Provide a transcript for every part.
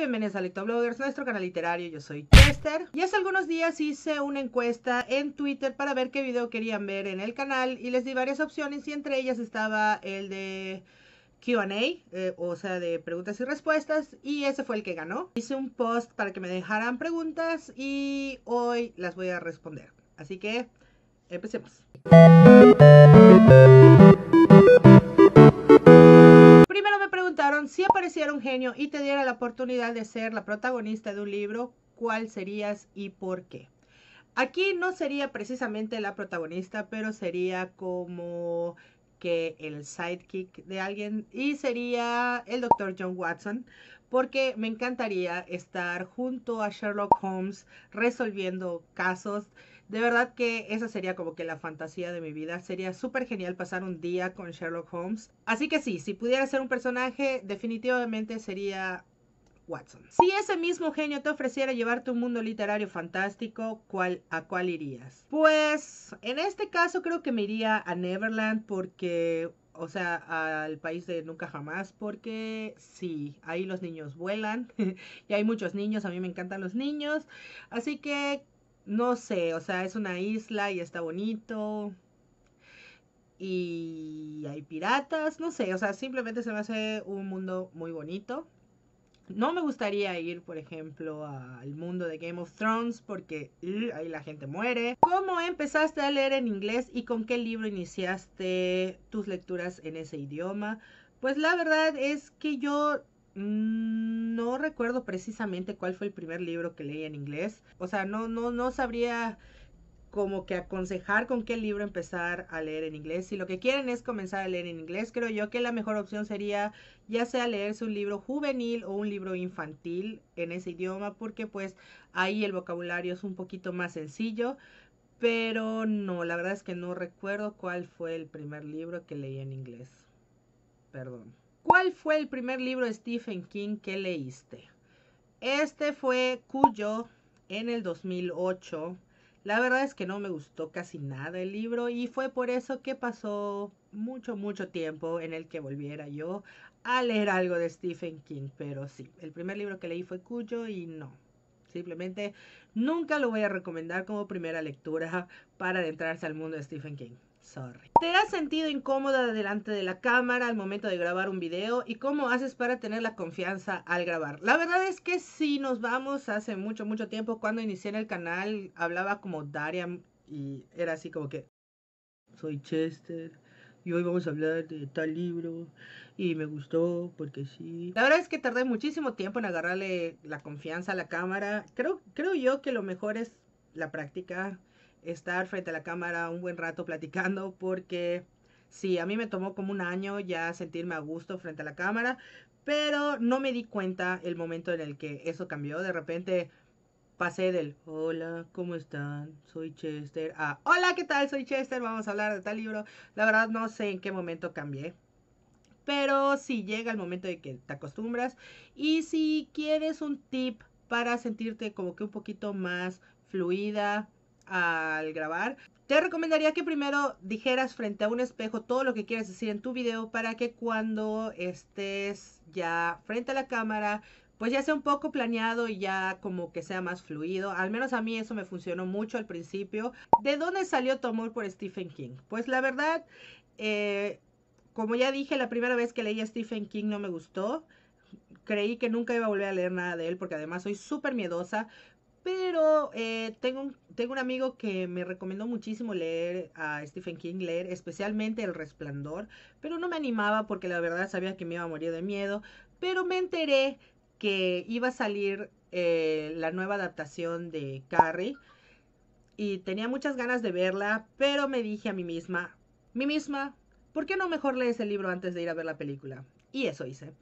bienvenidos a LictoBloggers, nuestro canal literario. Yo soy Chester. Y hace algunos días hice una encuesta en Twitter para ver qué video querían ver en el canal y les di varias opciones y entre ellas estaba el de QA, eh, o sea, de preguntas y respuestas, y ese fue el que ganó. Hice un post para que me dejaran preguntas y hoy las voy a responder. Así que, empecemos. si apareciera un genio y te diera la oportunidad de ser la protagonista de un libro, ¿cuál serías y por qué? Aquí no sería precisamente la protagonista, pero sería como que el sidekick de alguien y sería el doctor John Watson, porque me encantaría estar junto a Sherlock Holmes resolviendo casos de verdad que esa sería como que la fantasía de mi vida. Sería súper genial pasar un día con Sherlock Holmes. Así que sí, si pudiera ser un personaje, definitivamente sería Watson. Si ese mismo genio te ofreciera llevarte un mundo literario fantástico, ¿a cuál irías? Pues en este caso creo que me iría a Neverland porque... O sea, al país de nunca jamás, porque sí, ahí los niños vuelan y hay muchos niños, a mí me encantan los niños, así que no sé, o sea, es una isla y está bonito. Y hay piratas, no sé, o sea, simplemente se me hace un mundo muy bonito. No me gustaría ir, por ejemplo, al mundo de Game of Thrones porque uh, ahí la gente muere. ¿Cómo empezaste a leer en inglés y con qué libro iniciaste tus lecturas en ese idioma? Pues la verdad es que yo Mm, no recuerdo precisamente cuál fue el primer libro que leí en inglés. O sea, no, no, no sabría como que aconsejar con qué libro empezar a leer en inglés. Si lo que quieren es comenzar a leer en inglés, creo yo que la mejor opción sería ya sea leerse un libro juvenil o un libro infantil en ese idioma, porque pues ahí el vocabulario es un poquito más sencillo. Pero no, la verdad es que no recuerdo cuál fue el primer libro que leí en inglés. Perdón. ¿Cuál fue el primer libro de Stephen King que leíste? Este fue Cuyo en el 2008. La verdad es que no me gustó casi nada el libro y fue por eso que pasó mucho, mucho tiempo en el que volviera yo a leer algo de Stephen King. Pero sí, el primer libro que leí fue Cuyo y no. Simplemente nunca lo voy a recomendar como primera lectura para adentrarse al mundo de Stephen King. ¿Te has sentido incómoda delante de la cámara al momento de grabar un video? ¿Y cómo haces para tener la confianza al grabar? La verdad es que sí nos vamos hace mucho, mucho tiempo. Cuando inicié en el canal hablaba como Daria y era así como que... Soy Chester y hoy vamos a hablar de tal libro y me gustó porque sí. La verdad es que tardé muchísimo tiempo en agarrarle la confianza a la cámara. Creo, creo yo que lo mejor es la práctica estar frente a la cámara un buen rato platicando porque sí, a mí me tomó como un año ya sentirme a gusto frente a la cámara, pero no me di cuenta el momento en el que eso cambió. De repente pasé del hola, ¿cómo están? Soy Chester a hola, ¿qué tal? Soy Chester, vamos a hablar de tal libro. La verdad no sé en qué momento cambié. Pero si sí, llega el momento de que te acostumbras y si quieres un tip para sentirte como que un poquito más fluida, al grabar. Te recomendaría que primero dijeras frente a un espejo todo lo que quieres decir en tu video para que cuando estés ya frente a la cámara, pues ya sea un poco planeado y ya como que sea más fluido. Al menos a mí eso me funcionó mucho al principio. ¿De dónde salió tu amor por Stephen King? Pues la verdad, eh, como ya dije, la primera vez que leí a Stephen King no me gustó creí que nunca iba a volver a leer nada de él porque además soy súper miedosa, pero eh, tengo, un, amigo que me recomendó muchísimo leer a Stephen King, leer especialmente El Resplandor, pero no me animaba porque la verdad sabía que me iba a morir de miedo, pero me enteré que iba a salir eh, la nueva adaptación de Carrie y tenía muchas ganas de verla, pero me dije a mí misma, mi misma, ¿por qué no mejor lees el libro antes de ir a ver la película? Y eso hice.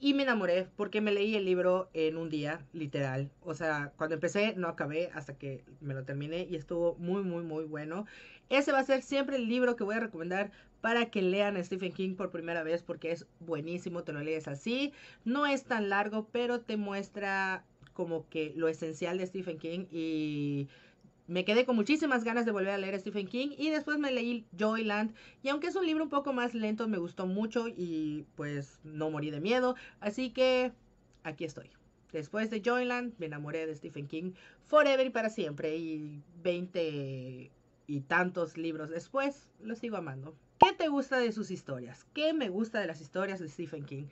Y me enamoré porque me leí el libro en un día, literal. O sea, cuando empecé no acabé hasta que me lo terminé y estuvo muy, muy, muy bueno. Ese va a ser siempre el libro que voy a recomendar para que lean Stephen King por primera vez porque es buenísimo, te lo lees así. No es tan largo, pero te muestra como que lo esencial de Stephen King y me quedé con muchísimas ganas de volver a leer a Stephen King y después me leí Joyland y aunque es un libro un poco más lento me gustó mucho y pues no morí de miedo, así que aquí estoy. Después de Joyland me enamoré de Stephen King forever y para siempre y 20 y tantos libros después lo sigo amando. ¿Qué te gusta de sus historias? ¿Qué me gusta de las historias de Stephen King?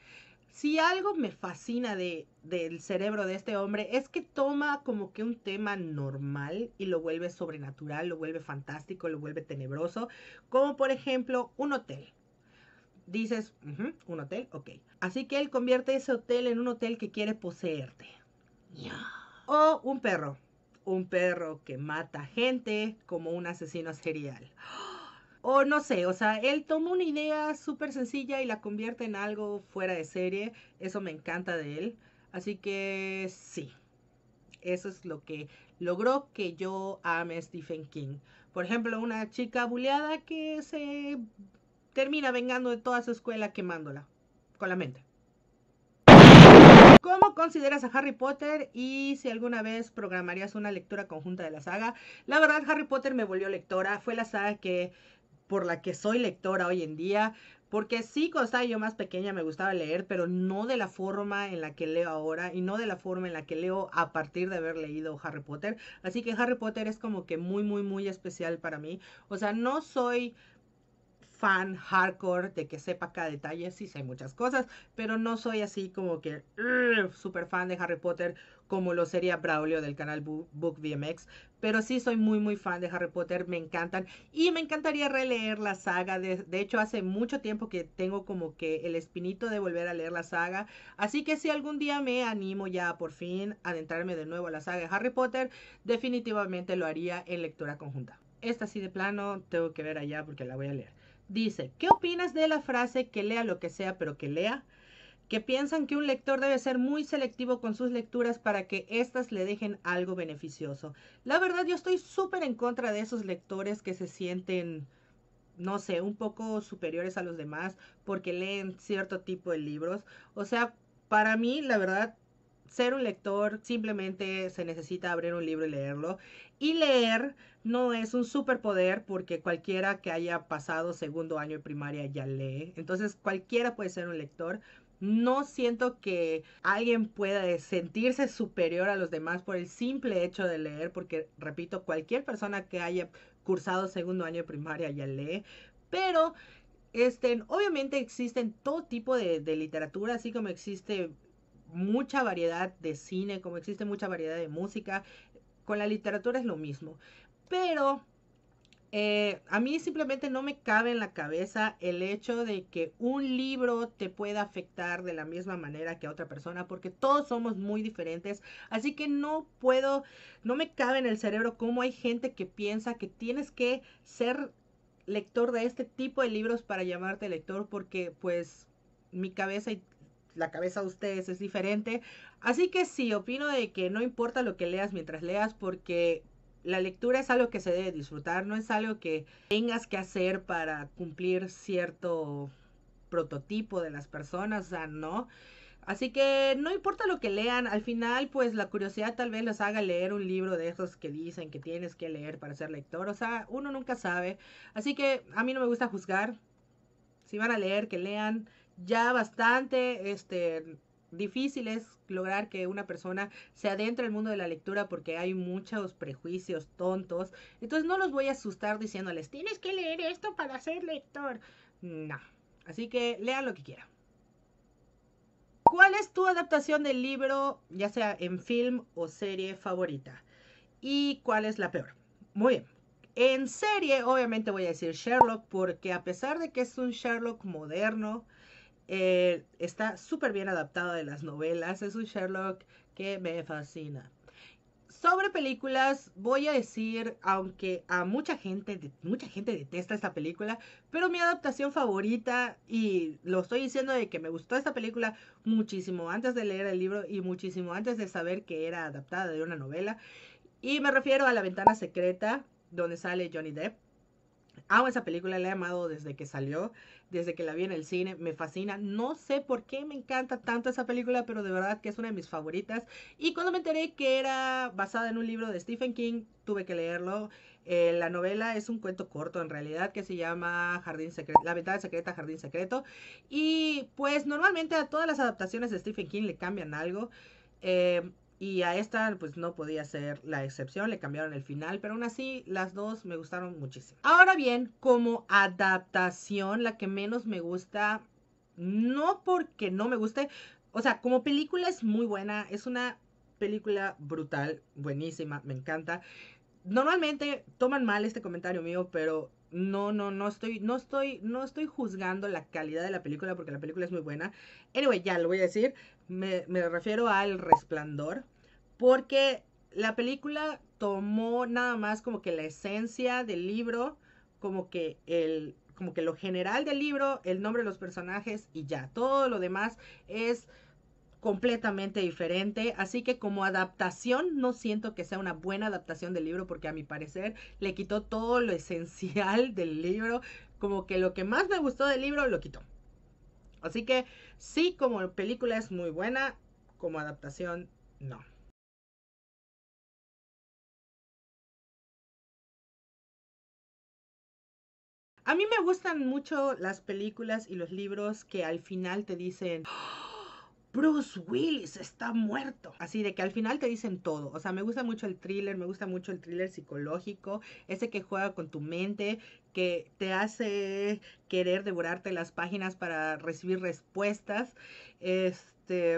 si algo me fascina del cerebro de este hombre es que toma como que un tema normal y lo vuelve sobrenatural, lo vuelve fantástico, lo vuelve tenebroso, como por ejemplo un hotel. Dices, un hotel, ok. Así que él convierte ese hotel en un hotel que quiere poseerte. O un perro, un perro que mata gente como un asesino serial o no sé, o sea, él toma una idea súper sencilla y la convierte en algo fuera de serie. Eso me encanta de él. Así que sí, eso es lo que logró que yo ame Stephen King. Por ejemplo, una chica buleada que se termina vengando de toda su escuela quemándola con la mente. ¿Cómo consideras a Harry Potter y si alguna vez programarías una lectura conjunta de la saga? La verdad, Harry Potter me volvió lectora. Fue la saga que por la que soy lectora hoy en día, porque sí, cuando estaba yo más pequeña me gustaba leer, pero no de la forma en la que leo ahora y no de la forma en la que leo a partir de haber leído Harry Potter. Así que Harry Potter es como que muy, muy, muy especial para mí. O sea, no soy fan hardcore de que sepa cada detalle, sí sé muchas cosas, pero no soy así como que súper fan de Harry Potter como lo sería Braulio del canal Book VMX, pero sí soy muy muy fan de Harry Potter, me encantan y me encantaría releer la saga, de, hecho hace mucho tiempo que tengo como que el espinito de volver a leer la saga, así que si algún día me animo ya por fin a adentrarme de nuevo a la saga de Harry Potter, definitivamente lo haría en lectura conjunta. Esta sí de plano tengo que ver allá porque la voy a leer. Dice, ¿qué opinas de la frase que lea lo que sea, pero que lea? Que piensan que un lector debe ser muy selectivo con sus lecturas para que éstas le dejen algo beneficioso. La verdad, yo estoy súper en contra de esos lectores que se sienten, no sé, un poco superiores a los demás porque leen cierto tipo de libros. O sea, para mí, la verdad, ser un lector simplemente se necesita abrir un libro y leerlo. Y leer no es un superpoder porque cualquiera que haya pasado segundo año de primaria ya lee. Entonces cualquiera puede ser un lector. No siento que alguien pueda sentirse superior a los demás por el simple hecho de leer, porque, repito, cualquier persona que haya cursado segundo año de primaria ya lee. Pero, este, obviamente existen todo tipo de, de literatura, así como existe mucha variedad de cine, como existe mucha variedad de música. Con la literatura es lo mismo. Pero eh, a mí simplemente no me cabe en la cabeza el hecho de que un libro te pueda afectar de la misma manera que a otra persona, porque todos somos muy diferentes. Así que no puedo, no me cabe en el cerebro cómo hay gente que piensa que tienes que ser lector de este tipo de libros para llamarte lector, porque pues mi cabeza y la cabeza de ustedes es diferente. Así que sí, opino de que no importa lo que leas mientras leas, porque la lectura es algo que se debe disfrutar, no es algo que tengas que hacer para cumplir cierto prototipo de las personas, o sea, no. Así que no importa lo que lean, al final pues la curiosidad tal vez los haga leer un libro de esos que dicen que tienes que leer para ser lector, o sea, uno nunca sabe. Así que a mí no me gusta juzgar. Si van a leer, que lean. Ya bastante este difíciles lograr que una persona se adentre al mundo de la lectura porque hay muchos prejuicios tontos. Entonces no los voy a asustar diciéndoles, tienes que leer esto para ser lector. No. Así que lean lo que quieran. ¿Cuál es tu adaptación del libro, ya sea en film o serie favorita? ¿Y cuál es la peor? Muy bien. En serie, obviamente voy a decir Sherlock, porque a pesar de que es un Sherlock moderno, eh, está súper bien adaptado de las novelas. Es un Sherlock que me fascina. Sobre películas, voy a decir, aunque a mucha gente, mucha gente detesta esta película, pero mi adaptación favorita, y lo estoy diciendo de que me gustó esta película muchísimo antes de leer el libro y muchísimo antes de saber que era adaptada de una novela, y me refiero a La Ventana Secreta, donde sale Johnny Depp. Amo esa película, la he amado desde que salió, desde que la vi en el cine, me fascina. No sé por qué me encanta tanto esa película, pero de verdad que es una de mis favoritas. Y cuando me enteré que era basada en un libro de Stephen King, tuve que leerlo. Eh, la novela es un cuento corto en realidad que se llama Jardín Secreto, La ventana secreta, Jardín Secreto. Y pues normalmente a todas las adaptaciones de Stephen King le cambian algo. Eh, y a esta, pues no podía ser la excepción, le cambiaron el final, pero aún así las dos me gustaron muchísimo. Ahora bien, como adaptación, la que menos me gusta, no porque no me guste, o sea, como película es muy buena, es una película brutal, buenísima, me encanta normalmente toman mal este comentario mío, pero no, no, no estoy, no estoy, no estoy juzgando la calidad de la película porque la película es muy buena. Anyway, ya lo voy a decir. Me, refiero al resplandor. Porque la película tomó nada más como que la esencia del libro, como que el, como que lo general del libro, el nombre de los personajes y ya. Todo lo demás es completamente diferente, así que como adaptación no siento que sea una buena adaptación del libro porque a mi parecer le quitó todo lo esencial del libro, como que lo que más me gustó del libro lo quitó. Así que sí, como película es muy buena, como adaptación no. A mí me gustan mucho las películas y los libros que al final te dicen... ¡Ah! Bruce Willis está muerto. Así de que al final te dicen todo. O sea, me gusta mucho el thriller, me gusta mucho el thriller psicológico, ese que juega con tu mente, que te hace querer devorarte las páginas para recibir respuestas. Este...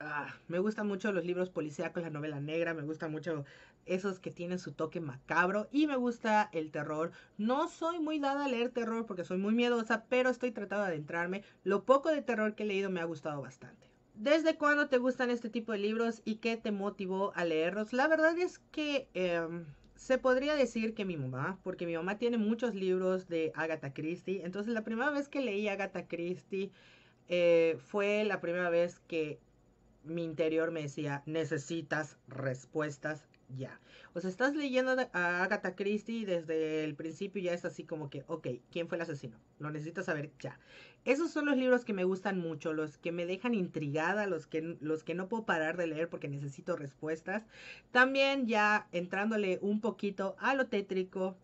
Ah, me gustan mucho los libros policíacos, la novela negra, me gusta mucho esos que tienen su toque macabro y me gusta el terror. No soy muy dada a leer terror porque soy muy miedosa, pero estoy tratando de adentrarme. Lo poco de terror que he leído me ha gustado bastante. ¿Desde cuándo te gustan este tipo de libros y qué te motivó a leerlos? La verdad es que em, se podría decir que mi mamá, porque mi mamá tiene muchos libros de Agatha Christie. Entonces la primera vez que leí Agatha Christie eh, fue la primera vez que mi interior me decía, necesitas respuestas ya. O sea, estás leyendo a Agatha Christie desde el principio ya es así como que, ok, ¿quién fue el asesino? Lo necesitas saber ya. Esos son los libros que me gustan mucho, los que me dejan intrigada, los que, los que no puedo parar de leer porque necesito respuestas. También ya entrándole un poquito a lo tétrico.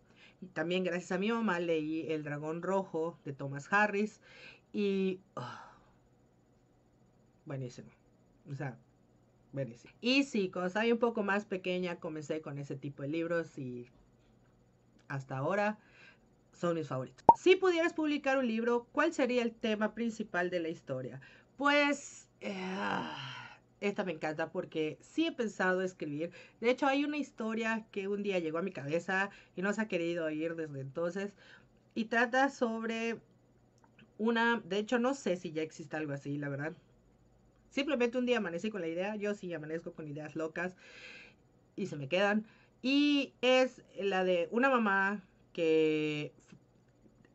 También gracias a mi mamá leí El Dragón Rojo de Thomas Harris y... Oh, buenísimo. O sea, y sí, cuando un poco más pequeña comencé con ese tipo de libros y hasta ahora son mis favoritos. Si pudieras publicar un libro, ¿cuál sería el tema principal de la historia? Pues... Eh, esta me encanta porque sí he pensado escribir. De hecho, hay una historia que un día llegó a mi cabeza y no se ha querido ir desde entonces. Y trata sobre una, de hecho no sé si ya existe algo así, la verdad, Simplemente un día amanecí con la idea, yo sí amanezco con ideas locas y se me quedan. Y es la de una mamá que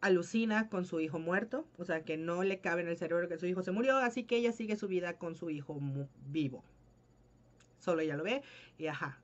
alucina con su hijo muerto, o sea que no le cabe en el cerebro que su hijo se murió, así que ella sigue su vida con su hijo vivo. Solo ella lo ve y ajá.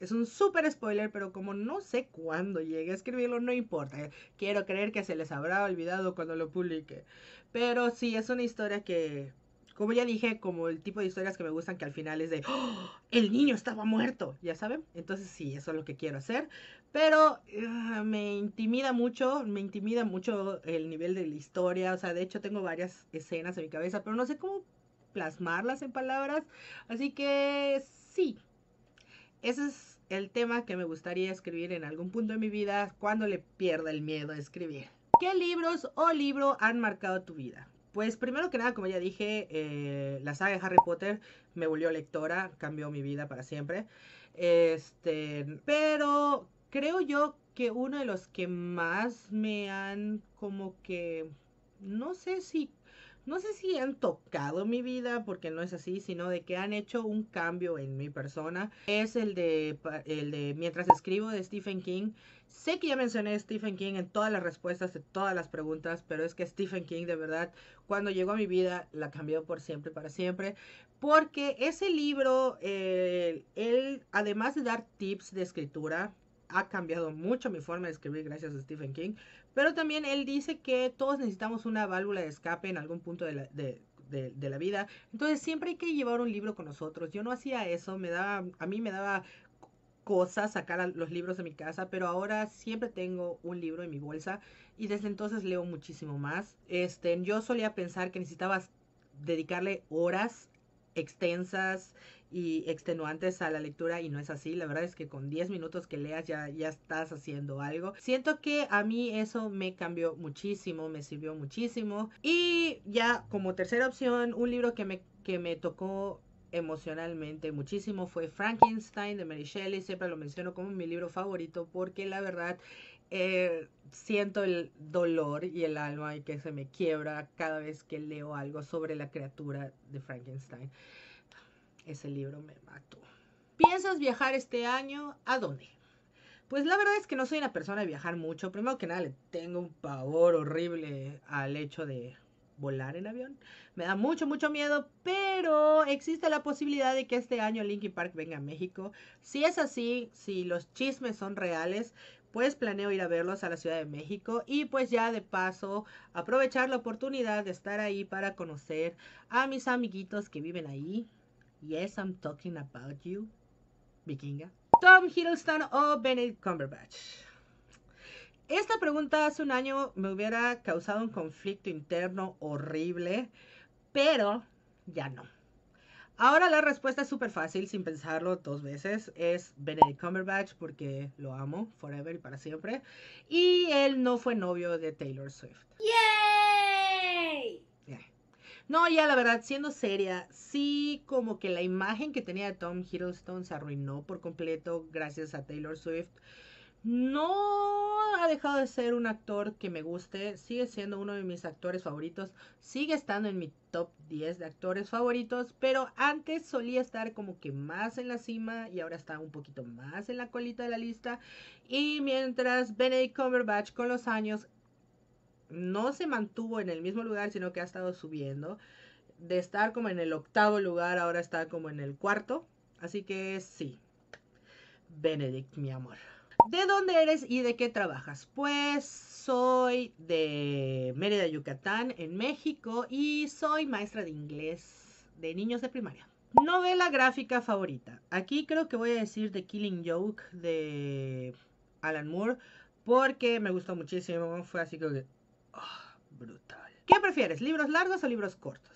Es un súper spoiler, pero como no sé cuándo llegue a escribirlo, no importa. Eh, quiero creer que se les habrá olvidado cuando lo publique. Pero sí, es una historia que como ya dije, como el tipo de historias que me gustan que al final es de, ¡Oh! el niño estaba muerto, ya saben. Entonces sí, eso es lo que quiero hacer. Pero ah, me intimida mucho, me intimida mucho el nivel de la historia. O sea, de hecho tengo varias escenas en mi cabeza, pero no sé cómo plasmarlas en palabras. Así que sí, ese es el tema que me gustaría escribir en algún punto de mi vida cuando le pierda el miedo a escribir. ¿Qué libros o libro han marcado tu vida? Pues primero que nada, como ya dije, eh, la saga de Harry Potter me volvió lectora, cambió mi vida para siempre. Este, pero creo yo que uno de los que más me han como que, no sé si no sé si han tocado mi vida, porque no es así, sino de que han hecho un cambio en mi persona. Es el de, el de Mientras escribo de Stephen King. Sé que ya mencioné a Stephen King en todas las respuestas de todas las preguntas, pero es que Stephen King de verdad, cuando llegó a mi vida, la cambió por siempre, para siempre, porque ese libro, eh, él, además de dar tips de escritura, ha cambiado mucho mi forma de escribir gracias a Stephen King. Pero también él dice que todos necesitamos una válvula de escape en algún punto de la, vida. Entonces siempre hay que llevar un libro con nosotros. Yo no hacía eso, me daba, a mí me daba cosas, sacar los libros de mi casa, pero ahora siempre tengo un libro en mi bolsa y desde entonces leo muchísimo más. Este, yo solía pensar que necesitabas dedicarle horas extensas y extenuantes a la lectura y no es así. La verdad es que con 10 minutos que leas ya, ya estás haciendo algo. Siento que a mí eso me cambió muchísimo, me sirvió muchísimo. Y ya como tercera opción, un libro que me, que me tocó emocionalmente muchísimo fue Frankenstein de Mary Shelley. Siempre lo menciono como mi libro favorito porque la verdad eh, siento el dolor y el alma que se me quiebra cada vez que leo algo sobre la criatura de Frankenstein. Ese libro me mató. ¿Piensas viajar este año? ¿A dónde? Pues la verdad es que no soy una persona de viajar mucho. Primero que nada, le tengo un pavor horrible al hecho de volar en avión. Me da mucho, mucho miedo, pero existe la posibilidad de que este año Linkin Park venga a México. Si es así, si los chismes son reales, pues planeo ir a verlos a la Ciudad de México y pues ya de paso aprovechar la oportunidad de estar ahí para conocer a mis amiguitos que viven ahí. Yes, I'm talking about you, vikinga. Tom Hiddleston o Benedict Cumberbatch. Esta pregunta hace un año me hubiera causado un conflicto interno horrible, pero ya no. Ahora la respuesta es súper fácil, sin pensarlo dos veces. Es Benedict Cumberbatch porque lo amo, forever y para siempre. Y él no fue novio de Taylor Swift. ¡Yay! No, ya la verdad, siendo seria, sí como que la imagen que tenía de Tom Hiddleston se arruinó por completo gracias a Taylor Swift. No ha dejado de ser un actor que me guste, sigue siendo uno de mis actores favoritos, sigue estando en mi top 10 de actores favoritos, pero antes solía estar como que más en la cima y ahora está un poquito más en la colita de la lista. Y mientras Benedict Cumberbatch con los años no se mantuvo en el mismo lugar, sino que ha estado subiendo. De estar como en el octavo lugar, ahora está como en el cuarto. Así que sí. Benedict, mi amor. ¿De dónde eres y de qué trabajas? Pues soy de Mérida, Yucatán, en México, y soy maestra de inglés de niños de primaria. Novela gráfica favorita. Aquí creo que voy a decir The Killing Joke de Alan Moore, porque me gustó muchísimo. Fue así que Ah, brutal. ¿Qué prefieres, libros largos o libros cortos?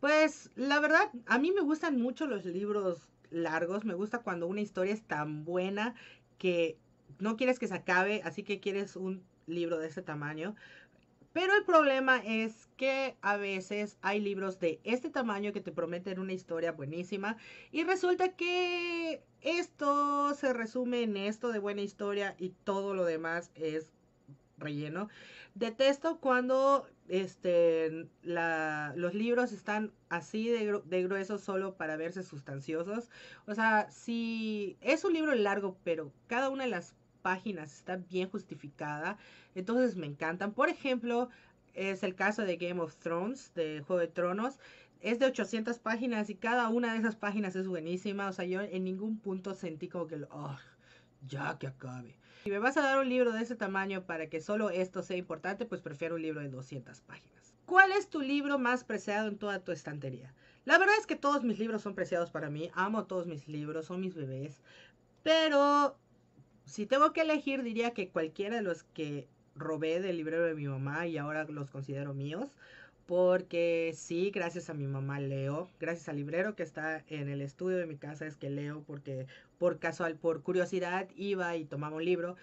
Pues la verdad, a mí me gustan mucho los libros largos, me gusta cuando una historia es tan buena que no quieres que se acabe, así que quieres un libro de este tamaño. Pero el problema es que a veces hay libros de este tamaño que te prometen una historia buenísima y resulta que esto se resume en esto de buena historia y todo lo demás es relleno. Detesto cuando este, los libros están así de, grueso, gruesos solo para verse sustanciosos. O sea, si es un libro largo, pero cada una de las páginas está bien justificada, entonces me encantan. Por ejemplo, es el caso de Game of Thrones, de Juego de Tronos. Es de 800 páginas y cada una de esas páginas es buenísima. O sea, yo en ningún punto sentí como que, oh, ya que acabe. Si me vas a dar un libro de ese tamaño para que solo esto sea importante, pues prefiero un libro de 200 páginas. ¿Cuál es tu libro más preciado en toda tu estantería? La verdad es que todos mis libros son preciados para mí, amo todos mis libros, son mis bebés, pero si tengo que elegir diría que cualquiera de los que robé del librero de mi mamá y ahora los considero míos, porque sí, gracias a mi mamá leo, gracias al librero que está en el estudio de mi casa es que leo porque por casual, por curiosidad iba y tomaba un libro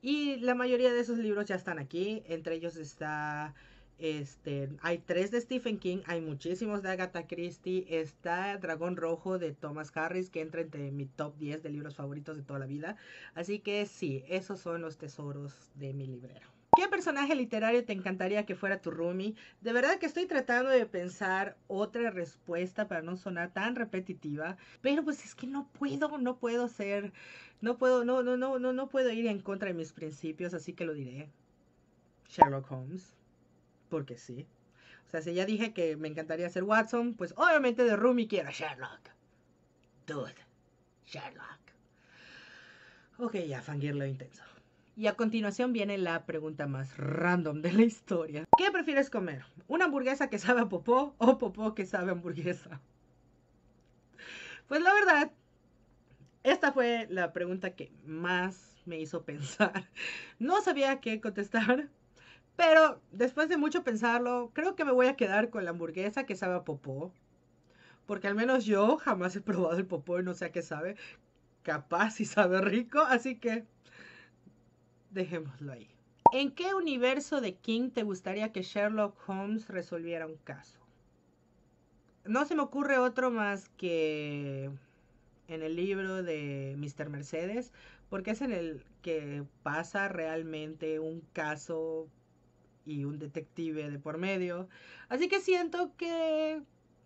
y la mayoría de esos libros ya están aquí, entre ellos está este, hay tres de Stephen King, hay muchísimos de Agatha Christie, está Dragón Rojo de Thomas Harris, que entra entre mi top 10 de libros favoritos de toda la vida. Así que sí, esos son los tesoros de mi librero. ¿Qué personaje literario te encantaría que fuera tu roomie? De verdad que estoy tratando de pensar otra respuesta para no sonar tan repetitiva, pero pues es que no puedo, no puedo ser, no puedo, no, no, no, no, no puedo ir en contra de mis principios, así que lo diré. Sherlock Holmes, porque sí. O sea, si ya dije que me encantaría ser Watson, pues obviamente de roomie quiero Sherlock. Dude, Sherlock. Ok, ya, fangirlo intenso. Y a continuación viene la pregunta más random de la historia. ¿Qué prefieres comer? ¿Una hamburguesa que sabe a popó o popó que sabe a hamburguesa? Pues la verdad, esta fue la pregunta que más me hizo pensar. No sabía qué contestar, pero después de mucho pensarlo, creo que me voy a quedar con la hamburguesa que sabe a popó. Porque al menos yo jamás he probado el popó y no sé a qué sabe. Capaz y sabe rico, así que dejémoslo ahí. ¿En qué universo de King te gustaría que Sherlock Holmes resolviera un caso? No se me ocurre otro más que en el libro de Mr. Mercedes, porque es en el que pasa realmente un caso y un detective de por medio. Así que siento que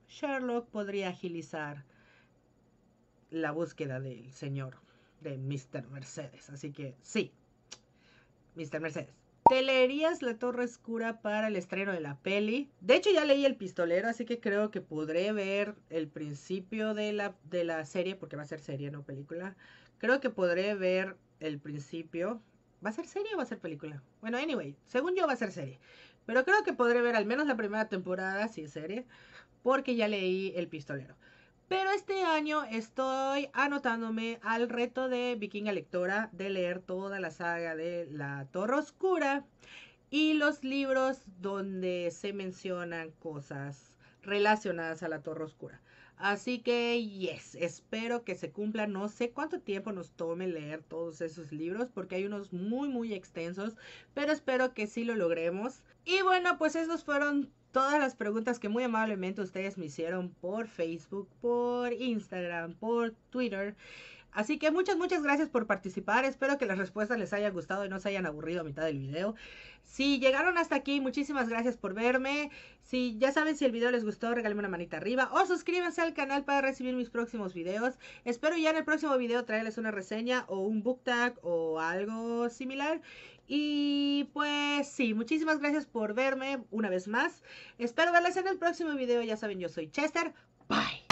Sherlock podría agilizar la búsqueda del señor, de Mr. Mercedes. Así que sí, Mr. Mercedes. ¿Te leerías La Torre Oscura para el estreno de la peli? De hecho, ya leí El Pistolero, así que creo que podré ver el principio de la, de la serie, porque va a ser serie, no película. Creo que podré ver el principio. ¿Va a ser serie o va a ser película? Bueno, anyway, según yo va a ser serie. Pero creo que podré ver al menos la primera temporada, si es serie, porque ya leí El Pistolero. Pero este año estoy anotándome al reto de Vikinga Lectora de leer toda la saga de La Torre Oscura y los libros donde se mencionan cosas relacionadas a La Torre Oscura. Así que, yes, espero que se cumpla. No sé cuánto tiempo nos tome leer todos esos libros, porque hay unos muy, muy extensos, pero espero que sí lo logremos. Y bueno, pues esos fueron todas las preguntas que muy amablemente ustedes me hicieron por Facebook, por Instagram, por Twitter. Así que muchas, muchas gracias por participar. Espero que las respuestas les hayan gustado y no se hayan aburrido a mitad del video. Si llegaron hasta aquí, muchísimas gracias por verme. Si ya saben si el video les gustó, regálenme una manita arriba o suscríbanse al canal para recibir mis próximos videos. Espero ya en el próximo video traerles una reseña o un book tag o algo similar. Y pues sí, muchísimas gracias por verme una vez más. Espero verles en el próximo video. Ya saben, yo soy Chester. Bye.